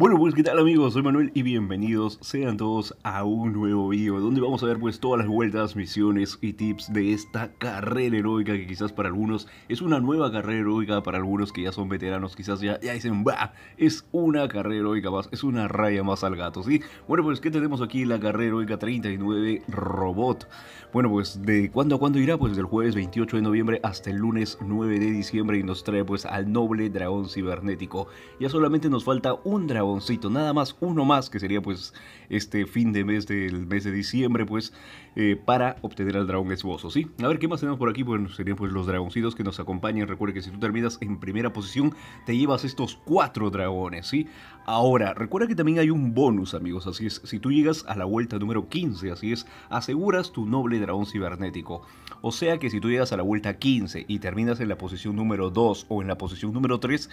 Bueno, pues qué tal amigos, soy Manuel y bienvenidos sean todos a un nuevo video donde vamos a ver pues todas las vueltas, misiones y tips de esta carrera heroica que quizás para algunos es una nueva carrera heroica, para algunos que ya son veteranos quizás ya, ya dicen, va, es una carrera heroica más, es una raya más al gato, ¿sí? Bueno, pues ¿qué tenemos aquí? La carrera heroica 39 Robot. Bueno, pues ¿de cuándo a cuándo irá? Pues desde el jueves 28 de noviembre hasta el lunes 9 de diciembre y nos trae pues al noble dragón cibernético. Ya solamente nos falta un dragón Dragoncito, nada más, uno más, que sería pues este fin de mes del mes de diciembre, pues, eh, para obtener al dragón esbozo, ¿sí? A ver, ¿qué más tenemos por aquí? Bueno, serían pues los dragoncitos que nos acompañan. Recuerda que si tú terminas en primera posición, te llevas estos cuatro dragones, ¿sí? Ahora, recuerda que también hay un bonus, amigos, así es, si tú llegas a la vuelta número 15, así es, aseguras tu noble dragón cibernético. O sea que si tú llegas a la vuelta 15 y terminas en la posición número 2 o en la posición número 3,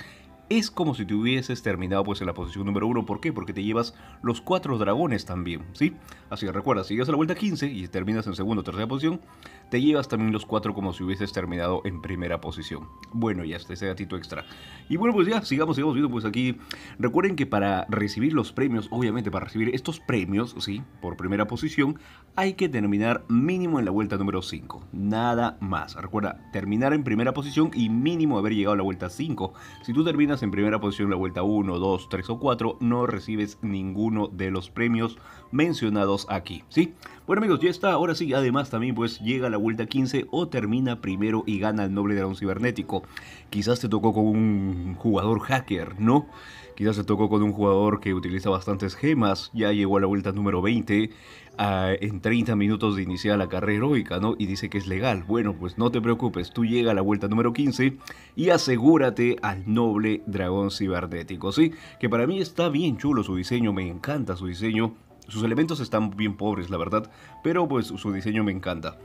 es como si te hubieses terminado pues en la posición número 1. ¿Por qué? Porque te llevas los cuatro dragones también, ¿sí? Así que recuerda, si llegas a la vuelta 15 y terminas en segunda o tercera posición, te llevas también los cuatro como si hubieses terminado en primera posición. Bueno, ya este ese gatito extra. Y bueno, pues ya, sigamos, sigamos viendo pues aquí. Recuerden que para recibir los premios, obviamente para recibir estos premios, sí, por primera posición, hay que terminar mínimo en la vuelta número 5. Nada más. Recuerda, terminar en primera posición y mínimo haber llegado a la vuelta 5. Si tú terminas en primera posición en la vuelta 1, 2, 3 o 4, no recibes ninguno de los premios mencionados aquí, ¿sí? Bueno amigos, ya está. Ahora sí, además también pues llega la la vuelta 15 o termina primero y gana el noble dragón cibernético. Quizás te tocó con un jugador hacker, ¿no? Quizás te tocó con un jugador que utiliza bastantes gemas, ya llegó a la vuelta número 20 ah, en 30 minutos de iniciar la carrera heroica, ¿no? Y dice que es legal. Bueno, pues no te preocupes, tú llega a la vuelta número 15 y asegúrate al noble dragón cibernético, ¿sí? Que para mí está bien chulo su diseño, me encanta su diseño. Sus elementos están bien pobres, la verdad, pero pues su diseño me encanta.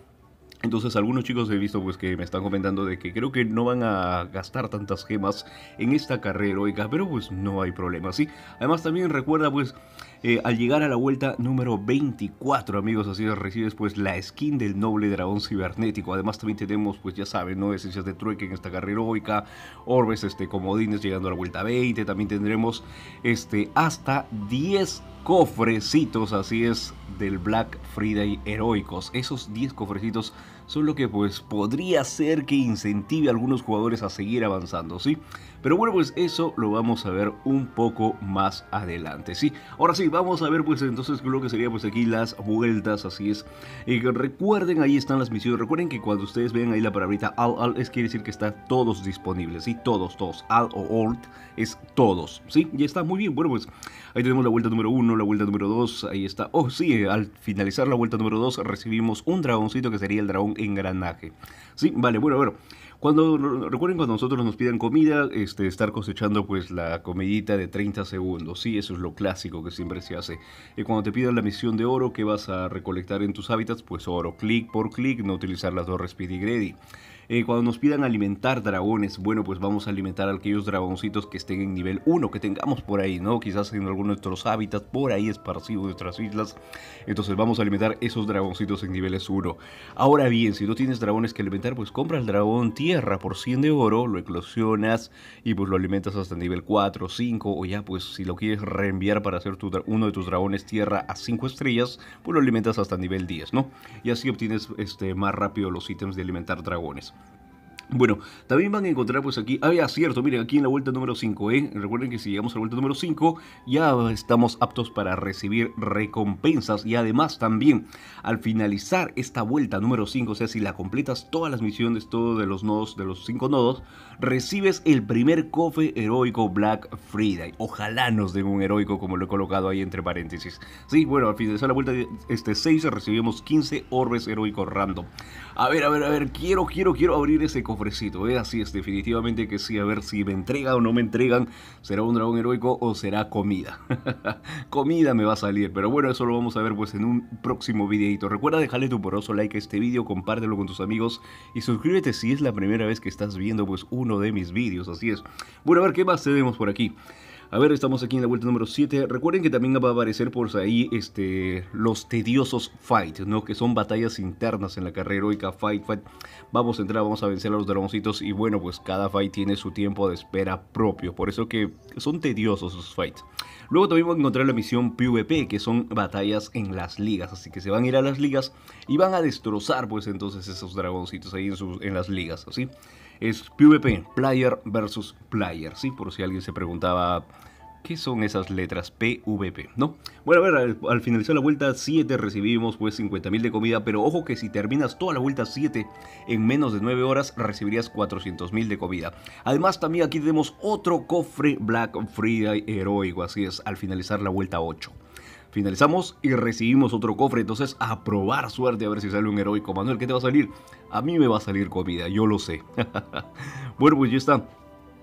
Entonces algunos chicos he visto pues que me están comentando de que creo que no van a gastar tantas gemas en esta carrera heroica, pero pues no hay problema, ¿sí? Además también recuerda pues eh, al llegar a la vuelta número 24 amigos, así recibes pues la skin del noble dragón cibernético, además también tenemos pues ya saben, ¿no? Esencias de trueque en esta carrera heroica, orbes, este, comodines llegando a la vuelta 20, también tendremos este, hasta 10 cofrecitos, así es, del Black Friday heroicos. Esos 10 cofrecitos solo que pues podría ser que incentive a algunos jugadores a seguir avanzando, ¿sí? Pero bueno, pues eso lo vamos a ver un poco más adelante, ¿sí? Ahora sí, vamos a ver pues entonces lo que sería pues aquí las vueltas, así es. y recuerden, ahí están las misiones, recuerden que cuando ustedes vean ahí la palabrita all, all, es quiere decir que están todos disponibles, ¿sí? Todos, todos, all o all es todos, ¿sí? Y está muy bien, bueno pues ahí tenemos la vuelta número uno, la vuelta número dos, ahí está. Oh sí, al finalizar la vuelta número dos recibimos un dragoncito que sería el dragón engranaje. Sí, vale, bueno, bueno. Cuando, recuerden cuando nosotros nos pidan comida, este, estar cosechando pues la comidita de 30 segundos, sí, eso es lo clásico que siempre se hace. Y eh, cuando te pidan la misión de oro ¿qué vas a recolectar en tus hábitats, pues oro, clic por clic, no utilizar las dos Speedy eh, cuando nos pidan alimentar dragones, bueno, pues vamos a alimentar a aquellos dragoncitos que estén en nivel 1, que tengamos por ahí, ¿no? Quizás en alguno de nuestros hábitats, por ahí esparcidos nuestras islas. Entonces vamos a alimentar esos dragoncitos en niveles 1. Ahora bien, si no tienes dragones que alimentar, pues compra el dragón, tierra por 100 de oro, lo eclosionas y pues lo alimentas hasta nivel 4, 5 o ya pues si lo quieres reenviar para hacer uno de tus dragones tierra a 5 estrellas, pues lo alimentas hasta nivel 10, ¿no? Y así obtienes este, más rápido los ítems de alimentar dragones. Bueno, también van a encontrar pues aquí, ah, ya, cierto, miren, aquí en la vuelta número 5, ¿eh? Recuerden que si llegamos a la vuelta número 5, ya estamos aptos para recibir recompensas y además también al finalizar esta vuelta número 5, o sea, si la completas todas las misiones, todos de los nodos, de los 5 nodos, recibes el primer cofre heroico Black Friday. Ojalá nos den un heroico como lo he colocado ahí entre paréntesis. Sí, bueno, al finalizar la vuelta este 6 recibimos 15 orbes heroicos random. A ver, a ver, a ver, quiero, quiero, quiero abrir ese cofre ¿eh? Así es, definitivamente que sí, a ver si me entrega o no me entregan, será un dragón heroico o será comida. comida me va a salir, pero bueno, eso lo vamos a ver pues en un próximo videito. Recuerda dejarle tu poroso like a este video compártelo con tus amigos y suscríbete si es la primera vez que estás viendo pues uno de mis videos así es. Bueno, a ver, ¿qué más tenemos por aquí? A ver, estamos aquí en la vuelta número 7. Recuerden que también va a aparecer por ahí este, los tediosos fights, ¿no? Que son batallas internas en la carrera heroica fight, fight. Vamos a entrar, vamos a vencer a los dragoncitos y bueno, pues cada fight tiene su tiempo de espera propio. Por eso que son tediosos esos fights. Luego también van a encontrar la misión PvP, que son batallas en las ligas. Así que se van a ir a las ligas y van a destrozar pues entonces esos dragoncitos ahí en, sus, en las ligas, ¿así? es PvP, Player versus Player, ¿sí? Por si alguien se preguntaba qué son esas letras PVP, ¿no? Bueno, a ver, al, finalizar la vuelta 7 recibimos pues 50.000 de comida, pero ojo que si terminas toda la vuelta 7 en menos de 9 horas recibirías 400.000 de comida. Además también aquí tenemos otro cofre Black Friday heroico, así es, al finalizar la vuelta 8. Finalizamos y recibimos otro cofre, entonces a probar suerte a ver si sale un heroico. Manuel, ¿qué te va a salir? A mí me va a salir comida, yo lo sé. bueno, pues ya está.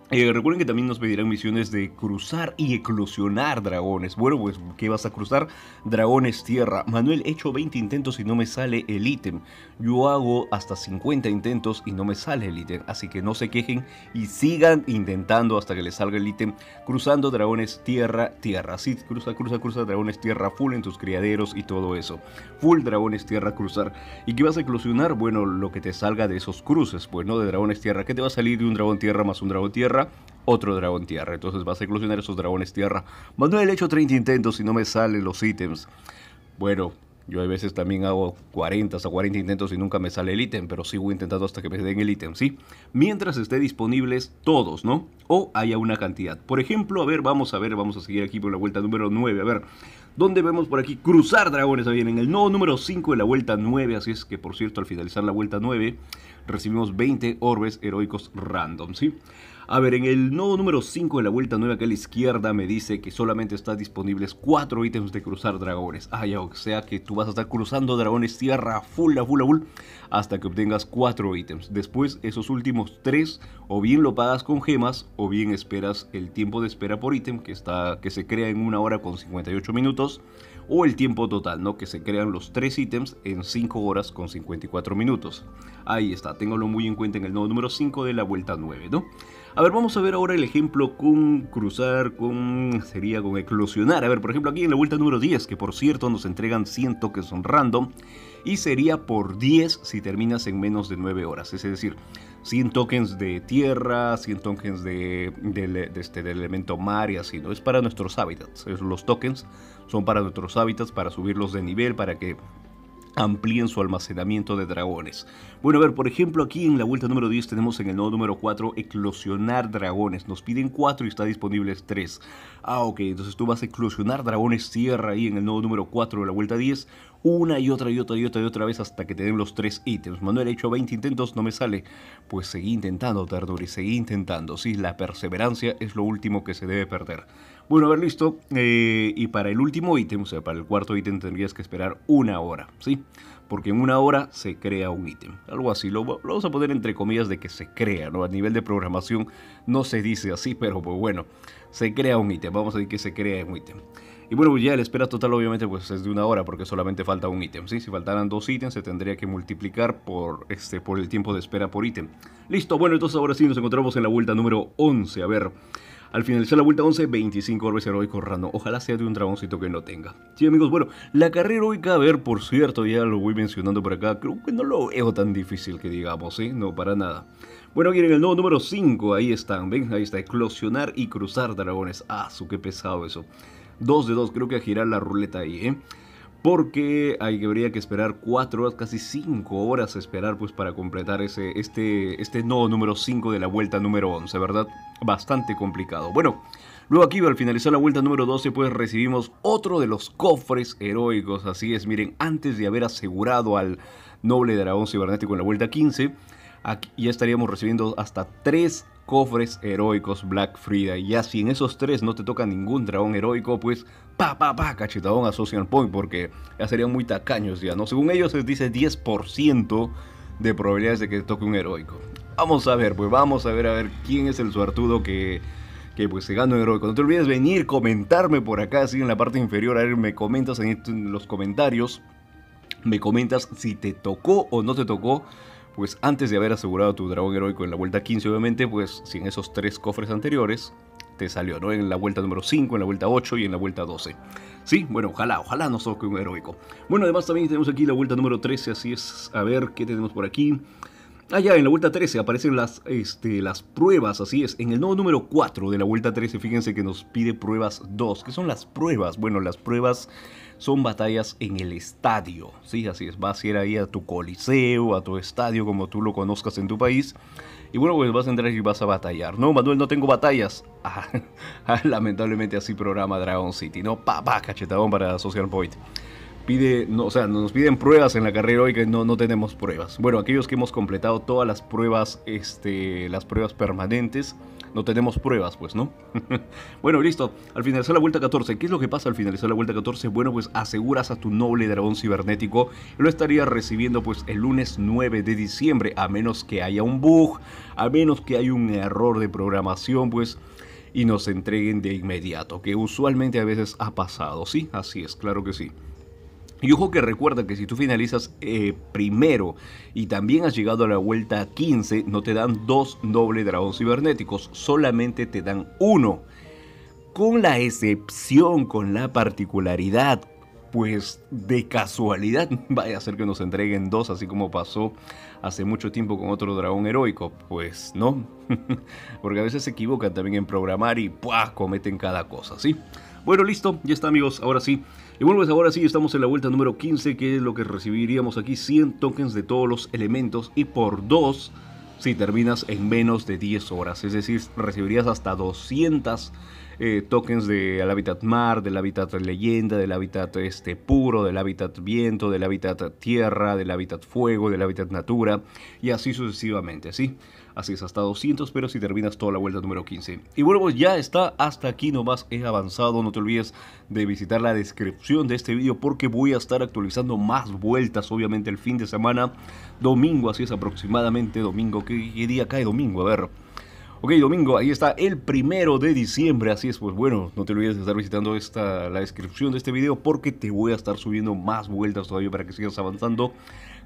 Eh, recuerden que también nos pedirán misiones de cruzar y eclosionar dragones. Bueno, pues, ¿qué vas a cruzar? Dragones tierra. Manuel, he hecho 20 intentos y no me sale el ítem. Yo hago hasta 50 intentos y no me sale el ítem. Así que no se quejen y sigan intentando hasta que les salga el ítem. Cruzando dragones tierra, tierra. sí cruza, cruza, cruza dragones tierra full en tus criaderos y todo eso. Full dragones tierra cruzar. ¿Y qué vas a eclosionar? Bueno, lo que te salga de esos cruces, pues, ¿no? De dragones tierra. ¿Qué te va a salir de un dragón tierra más un dragón tierra? otro dragón tierra. Entonces vas a eclosionar esos dragones tierra. Manuel, he hecho 30 intentos y no me salen los ítems. Bueno, yo a veces también hago 40 o 40 intentos y nunca me sale el ítem, pero sigo intentando hasta que me den el ítem, ¿sí? Mientras esté disponibles todos, ¿no? O haya una cantidad. Por ejemplo, a ver, vamos a ver, vamos a seguir aquí por la vuelta número 9, a ver. ¿Dónde vemos por aquí? Cruzar dragones, bien, en el nuevo número 5 de la vuelta 9, así es que, por cierto, al finalizar la vuelta 9, recibimos 20 orbes heroicos random, ¿sí? A ver, en el nodo número 5 de la vuelta 9 que a la izquierda me dice que solamente están disponibles 4 ítems de cruzar dragones. Ah, ya, o sea que tú vas a estar cruzando dragones tierra full a full hasta que obtengas 4 ítems. Después, esos últimos 3 o bien lo pagas con gemas o bien esperas el tiempo de espera por ítem que, está, que se crea en 1 hora con 58 minutos o el tiempo total, ¿no? Que se crean los tres ítems en 5 horas con 54 minutos. Ahí está, téngalo muy en cuenta en el nodo número 5 de la vuelta 9, ¿no? A ver, vamos a ver ahora el ejemplo con cruzar, con sería con eclosionar. A ver, por ejemplo, aquí en la vuelta número 10, que por cierto nos entregan 100 toques son random, y sería por 10 si terminas en menos de 9 horas. Es decir, 100 tokens de tierra, 100 tokens de, este, del elemento mar y así, ¿no? Es para nuestros hábitats. los tokens son para nuestros hábitats, para subirlos de nivel, para que amplíen su almacenamiento de dragones. Bueno, a ver, por ejemplo, aquí en la vuelta número 10 tenemos en el nodo número 4 eclosionar dragones. Nos piden 4 y está disponible 3. Ah, ok, entonces tú vas a eclosionar dragones tierra ahí en el nodo número 4 de la vuelta 10 una y otra y otra y otra y otra vez hasta que te den los tres ítems. Manuel, he hecho 20 intentos, no me sale. Pues seguí intentando, y seguí intentando. Sí, la perseverancia es lo último que se debe perder. Bueno, a ver, listo. Eh, y para el último ítem, o sea, para el cuarto ítem tendrías que esperar una hora, ¿sí? Porque en una hora se crea un ítem. Algo así, lo, vamos a poner entre comillas de que se crea, ¿no? A nivel de programación no se dice así, pero pues bueno, se crea un ítem. Vamos a decir que se crea un ítem. Y bueno, pues ya la espera total obviamente pues es de una hora porque solamente falta un ítem, ¿sí? Si faltaran dos ítems se tendría que multiplicar por, este, por el tiempo de espera por ítem. Listo, bueno, entonces ahora sí nos encontramos en la vuelta número 11, a ver... Al finalizar la vuelta 11, 25 orbes heroicos rando. Ojalá sea de un dragoncito que no tenga. Sí, amigos, bueno, la carrera hoy a ver, por cierto, ya lo voy mencionando por acá. Creo que no lo veo tan difícil que digamos, ¿sí? No, para nada. Bueno, en el nodo número 5, ahí están, ven, ahí está, eclosionar y cruzar dragones. Ah, su qué pesado eso. 2 de 2, creo que a girar la ruleta ahí, ¿eh? Porque hay, habría que esperar 4 horas, casi 5 horas a esperar pues para completar ese, este, este nodo número 5 de la vuelta número 11, ¿verdad? Bastante complicado. Bueno, Luego aquí al finalizar la vuelta número 12 pues recibimos otro de los cofres heroicos, así es, miren, antes de haber asegurado al noble dragón cibernético en la vuelta 15, ya estaríamos recibiendo hasta tres cofres heroicos Black Friday Y ya si en esos tres no te toca ningún dragón heroico, pues pa pa pa cachetadón a Social Point, porque ya serían muy tacaños ya, ¿no? Según ellos se dice 10% de probabilidades de que te toque un heroico. Vamos a ver, pues vamos a ver a ver quién es el suertudo que pues se gana un heroico. No te olvides venir, comentarme por acá, así en la parte inferior, a ver, me comentas en este, los comentarios, me comentas si te tocó o no te tocó pues antes de haber asegurado tu dragón heroico en la vuelta 15, obviamente, pues si en esos tres cofres anteriores te salió, ¿no? En la vuelta número 5, en la vuelta 8 y en la vuelta 12. Sí, bueno, ojalá, ojalá nos toque un heroico. Bueno, además también tenemos aquí la vuelta número 13, así es, a ver qué tenemos por aquí. Ah, ya, en la vuelta 13 aparecen las, este, las pruebas, así es. En el nodo número 4 de la vuelta 13, fíjense que nos pide pruebas 2. ¿Qué son las pruebas? Bueno, las pruebas son batallas en el estadio. Sí, así es. Vas a ir ahí a tu coliseo, a tu estadio, como tú lo conozcas en tu país. Y bueno, pues vas a entrar y vas a batallar. No, Manuel, no tengo batallas. Ah, lamentablemente así programa Dragon City, ¿no? Papá, pa, cachetadón para Social Point no, sea, nos piden pruebas en la carrera hoy que no, no tenemos pruebas. Bueno, aquellos que hemos completado todas las pruebas, este, las pruebas permanentes, no tenemos pruebas, pues, ¿no? bueno, listo. Al finalizar la vuelta 14, ¿qué es lo que pasa al finalizar la vuelta 14? Bueno, pues aseguras a tu noble dragón cibernético. Lo estaría recibiendo pues el lunes 9 de diciembre, a menos que haya un bug, a menos que haya un error de programación, pues y nos entreguen de inmediato, que usualmente a veces ha pasado, ¿sí? Así es, claro que sí. Y ojo que recuerda que si tú finalizas eh, primero y también has llegado a la vuelta 15, no te dan dos doble dragón cibernéticos, solamente te dan uno. Con la excepción, con la particularidad, pues de casualidad vaya a ser que nos entreguen dos, así como pasó hace mucho tiempo con otro dragón heroico. Pues no, porque a veces se equivocan también en programar y cometen cada cosa, ¿sí? Bueno, listo, ya está amigos, ahora sí. Y vuelves pues ahora sí estamos en la vuelta número 15, que es lo que recibiríamos aquí 100 tokens de todos los elementos y por 2 si terminas en menos de 10 horas. Es decir, recibirías hasta 200 eh, tokens del hábitat mar, del hábitat leyenda, del hábitat este, puro, del hábitat viento, del hábitat tierra, del hábitat fuego, del hábitat natura y así sucesivamente, ¿sí? Así es, hasta 200 pero si terminas toda la vuelta número 15. Y bueno pues ya está, hasta aquí nomás he avanzado, no te olvides de visitar la descripción de este video porque voy a estar actualizando más vueltas obviamente el fin de semana, domingo así es aproximadamente, domingo, ¿qué, día cae domingo? A ver... Ok, domingo, ahí está el primero de diciembre, así es, pues bueno, no te olvides de estar visitando esta, la descripción de este video porque te voy a estar subiendo más vueltas todavía para que sigas avanzando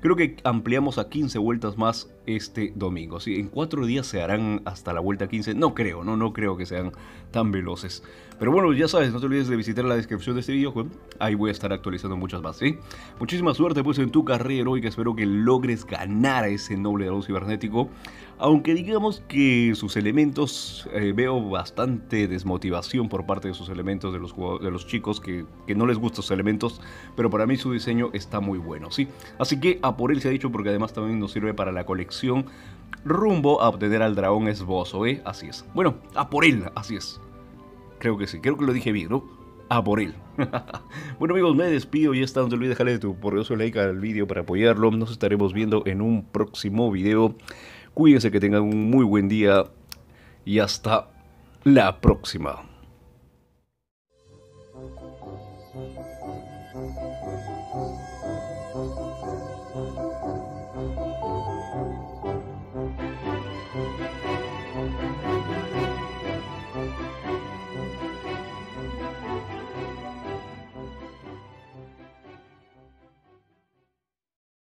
Creo que ampliamos a 15 vueltas más este domingo. En cuatro días se harán hasta la vuelta 15. No creo, no, no creo que sean tan veloces. Pero bueno, ya sabes, no te olvides de visitar la descripción de este video, ahí voy a estar actualizando muchas más, Muchísima suerte pues en tu carrera que espero que logres ganar a ese noble dragón cibernético, aunque digamos que sus elementos, eh, veo bastante desmotivación por parte de sus elementos, de los, de los chicos que, no les gustan sus elementos, pero para mí su diseño está muy bueno, ¿sí? Así que a por él se ha dicho porque además también nos sirve para la colección rumbo a obtener al dragón esbozo, ¿eh? Así es. Bueno, a por él, así es. Creo que sí, creo que lo dije bien, ¿no? A por él. bueno amigos, me despido y está, no te olvides dejarle tu poderoso like al video para apoyarlo. Nos estaremos viendo en un próximo video. Cuídense que tengan un muy buen día y hasta la próxima.